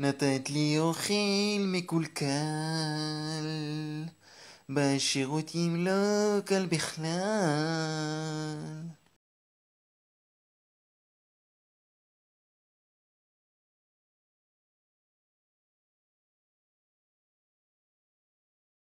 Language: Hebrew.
נתת לי אוכל מקולקל, בשירותים לא קל בכלל.